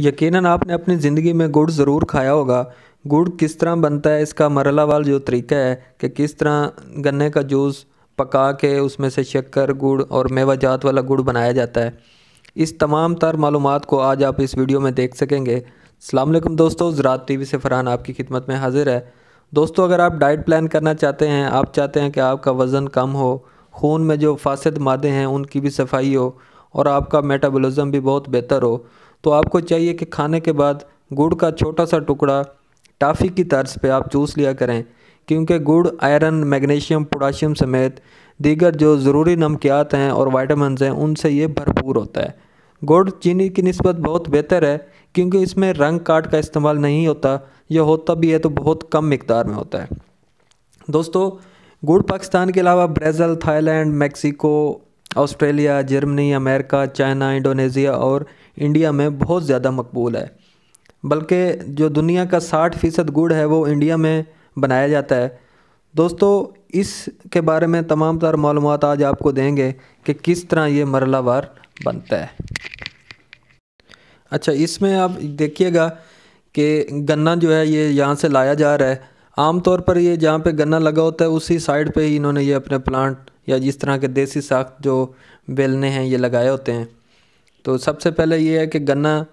यकीनन आपने अपनी ज़िंदगी में गुड़ ज़रूर खाया होगा गुड़ किस तरह बनता है इसका मरलावाल जो तरीका है कि किस तरह गन्ने का जूस पका के उसमें से शक्कर गुड़ और मेवा जात वाला गुड़ बनाया जाता है इस तमाम तर मालूम को आज आप इस वीडियो में देख सकेंगे अलमेकम दोस्तों ज़रात टी से फ़रहान आपकी खिदमत में हाजिर है दोस्तों अगर आप डाइट प्लान करना चाहते हैं आप चाहते हैं कि आपका वज़न कम हो खून में जो फासद मादे हैं उनकी भी सफाई हो और आपका मेटाबॉलिज्म भी बहुत बेहतर हो तो आपको चाहिए कि खाने के बाद गुड़ का छोटा सा टुकड़ा टाफ़ी की तर्ज पे आप चूस लिया करें क्योंकि गुड़ आयरन मैग्नीशियम पोटाशियम समेत दीगर जो ज़रूरी नमकियात हैं और वाइटामस हैं उनसे ये भरपूर होता है गुड़ चीनी की नस्बत बहुत बेहतर है क्योंकि इसमें रंग काट का इस्तेमाल नहीं होता यह होता भी है तो बहुत कम मकदार में होता है दोस्तों गुड़ पाकिस्तान के अलावा Brazil Thailand Mexico Australia Germany America China Indonesia और इंडिया में बहुत ज़्यादा मकबूल है बल्कि जो दुनिया का साठ फ़ीसद गुड़ है वो इंडिया में बनाया जाता है दोस्तों इसके बारे में तमाम तर मालूम आज आपको देंगे कि किस तरह ये मरलावार बनता है अच्छा इसमें आप देखिएगा कि गन्ना जो है ये यहाँ से लाया जा रहा है आमतौर पर ये जहाँ पे गन्ना लगा होता है उसी साइड पे ही इन्होंने ये अपने प्लांट या जिस तरह के देसी साख जो बेलने हैं ये लगाए होते हैं तो सबसे पहले ये है कि गन्ना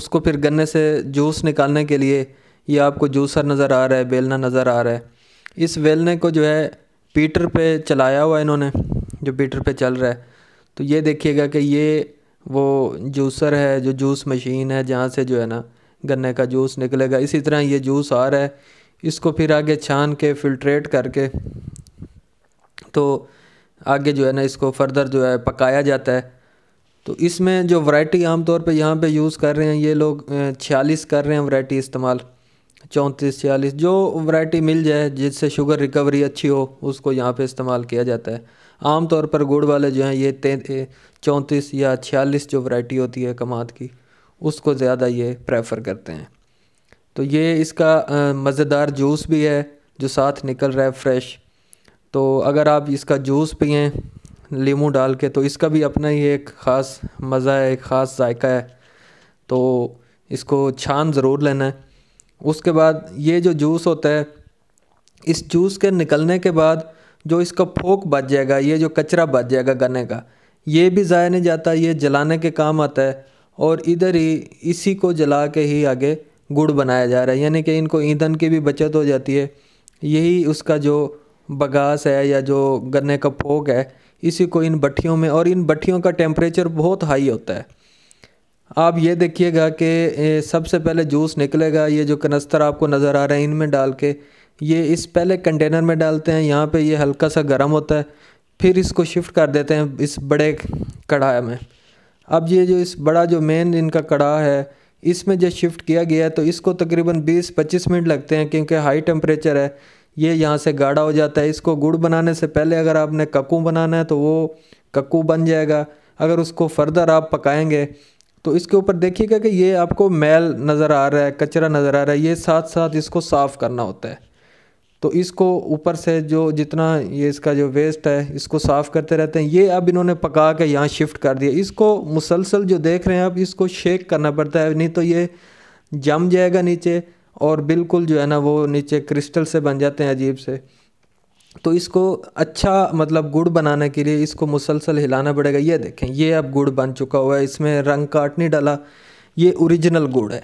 उसको फिर गन्ने से जूस निकालने के लिए ये आपको जूसर नज़र आ रहा है बेलना नज़र आ रहा है इस बेलने को जो है पीटर पे चलाया हुआ इन्होंने जो पीटर पे चल रहा है तो ये देखिएगा कि ये वो जूसर है जो जूस मशीन है जहाँ से जो है ना गन्ने का जूस निकलेगा इसी तरह ये जूस आ रहा है इसको फिर आगे छान के फिल्ट्रेट करके तो आगे जो है ना इसको फर्दर जो है पकाया जाता है तो इसमें जो वैरायटी आमतौर पे यहाँ पे यूज़ कर रहे हैं ये लोग छियालीस कर रहे हैं वैरायटी इस्तेमाल चौंतीस छियालीस जो वैरायटी मिल जाए जिससे शुगर रिकवरी अच्छी हो उसको यहाँ पे इस्तेमाल किया जाता है आम तौर पर गुड़ वाले जो हैं ये चौंतीस या छियालीस जो वैरायटी होती है कमाद की उसको ज़्यादा ये प्रेफर करते हैं तो ये इसका मज़ेदार जूस भी है जो साथ निकल रहा है फ्रेश तो अगर आप इसका जूस पिएं लीमू डाल के तो इसका भी अपना ही एक ख़ास मज़ा है एक ख़ास जायका है तो इसको छान ज़रूर लेना है उसके बाद ये जो जूस होता है इस जूस के निकलने के बाद जो इसका फोक बच जाएगा ये जो कचरा बच जाएगा गन्ने का ये भी ज़ाया नहीं जाता ये जलाने के काम आता है और इधर ही इसी को जला के ही आगे गुड़ बनाया जा रहा है यानी कि इनको ईंधन की भी बचत हो जाती है यही उसका जो बगास है या जो गन्ने का फोक है इसी को इन भट्टियों में और इन भट्टियों का टेम्परेचर बहुत हाई होता है आप ये देखिएगा कि सबसे पहले जूस निकलेगा ये जो कनस्तर आपको नज़र आ रहे हैं इनमें डाल के ये इस पहले कंटेनर में डालते हैं यहाँ पे ये हल्का सा गर्म होता है फिर इसको शिफ्ट कर देते हैं इस बड़े कढ़ाई में अब ये जो इस बड़ा जो मेन इनका कड़ा है इसमें जो शिफ्ट किया गया है तो इसको तकरीबन 20-25 मिनट लगते हैं क्योंकि हाई टेम्परेचर है ये यहाँ से गाढ़ा हो जाता है इसको गुड़ बनाने से पहले अगर आपने कक्कू बनाना है तो वो कक्कू बन जाएगा अगर उसको फर्दर आप पकाएंगे तो इसके ऊपर देखिएगा कि ये आपको मैल नज़र आ रहा है कचरा नज़र आ रहा है ये साथ साथ इसको साफ़ करना होता है तो इसको ऊपर से जो जितना ये इसका जो वेस्ट है इसको साफ़ करते रहते हैं ये अब इन्होंने पका के यहाँ शिफ्ट कर दिया इसको मुसलसल जो देख रहे हैं आप इसको शेक करना पड़ता है नहीं तो ये जम जाएगा नीचे और बिल्कुल जो है ना वो नीचे क्रिस्टल से बन जाते हैं अजीब से तो इसको अच्छा मतलब गुड़ बनाने के लिए इसको मुसलसल हिलाना पड़ेगा ये देखें ये अब गुड़ बन चुका हुआ है इसमें रंग काट नहीं डाला ये ओरिजिनल गुड़ है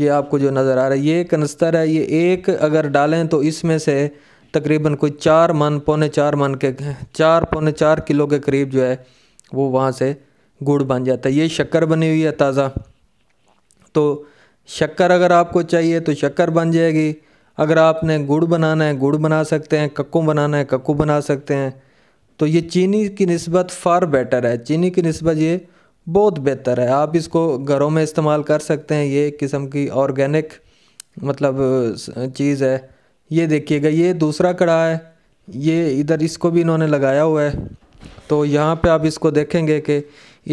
ये आपको जो नज़र आ रहा है ये कनस्तर है ये एक अगर डालें तो इसमें से तकरीबन कोई चार मन पौने चार मन के चार पौने चार किलो के करीब जो है वो वहाँ से गुड़ बन जाता है ये शक्कर बनी हुई है ताज़ा तो शक्कर अगर आपको चाहिए तो शक्कर बन जाएगी अगर आपने गुड़ बनाना है गुड़ बना सकते हैं कक्कू बनाना है कक्कू बना सकते हैं तो ये चीनी की नस्बत फ़ार बेटर है चीनी की नस्बत ये बहुत बेहतर है आप इसको घरों में इस्तेमाल कर सकते हैं ये एक किस्म की ऑर्गेनिक मतलब चीज़ है ये देखिएगा ये दूसरा कड़ा है ये इधर इसको भी इन्होंने लगाया हुआ है तो यहाँ पे आप इसको देखेंगे कि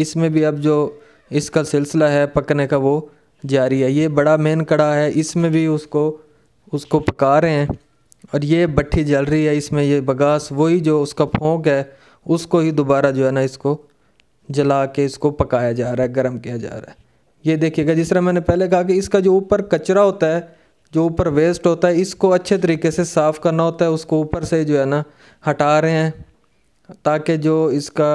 इसमें भी अब जो इसका सिलसिला है पकने का वो जारी है ये बड़ा मेन कड़ा है इसमें भी उसको उसको पका रहे हैं और ये भट्टी जल रही है इसमें ये बगास वही जो उसका फोंक है उसको ही दोबारा जो है ना इसको जला के इसको पकाया जा रहा है गर्म किया जा रहा है ये देखिएगा जिस तरह मैंने पहले कहा कि इसका जो ऊपर कचरा होता है जो ऊपर वेस्ट होता है इसको अच्छे तरीके से साफ़ करना होता है उसको ऊपर से जो है ना हटा रहे हैं ताकि जो इसका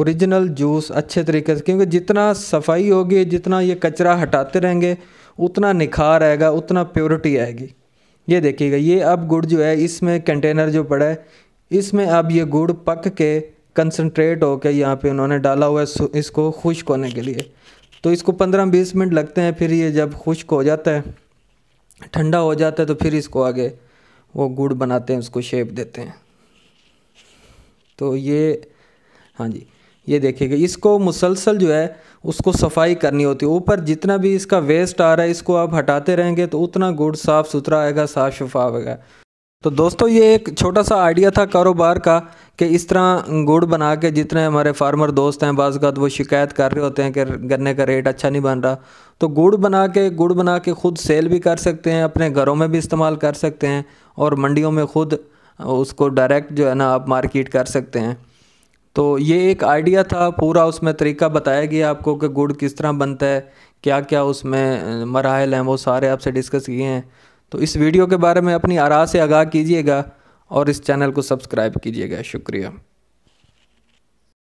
ओरिजिनल जूस अच्छे तरीके से क्योंकि जितना सफाई होगी जितना ये कचरा हटाते रहेंगे उतना निखार आएगा उतना प्योरिटी आएगी ये देखिएगा ये अब गुड़ जो है इसमें कंटेनर जो पड़ा है इसमें अब ये गुड़ पक के कंसनट्रेट होकर यहाँ पे उन्होंने डाला हुआ है इसको खुश्क होने के लिए तो इसको पंद्रह बीस मिनट लगते हैं फिर ये जब खुश्क हो जाता है ठंडा हो जाता है तो फिर इसको आगे वो गुड़ बनाते हैं उसको शेप देते हैं तो ये हाँ जी ये देखिएगा इसको मुसलसल जो है उसको सफाई करनी होती है ऊपर जितना भी इसका वेस्ट आ रहा है इसको आप हटाते रहेंगे तो उतना गुड़ साफ़ सुथरा आएगा साफ़ शफा आएगा तो दोस्तों ये एक छोटा सा आइडिया था कारोबार का कि इस तरह गुड़ बना के जितने हमारे फार्मर दोस्त हैं बाज वो शिकायत कर रहे होते हैं कि गन्ने का रेट अच्छा नहीं बन रहा तो गुड़ बना के गुड़ बना के ख़ुद सेल भी कर सकते हैं अपने घरों में भी इस्तेमाल कर सकते हैं और मंडियों में ख़ुद उसको डायरेक्ट जो है ना आप मार्केट कर सकते हैं तो ये एक आइडिया था पूरा उसमें तरीका बताया गया आपको कि गुड़ किस तरह बनता है क्या क्या उसमें मराहल हैं वो सारे आपसे डिस्कस किए हैं तो इस वीडियो के बारे में अपनी आरा से आगाह कीजिएगा और इस चैनल को सब्सक्राइब कीजिएगा शुक्रिया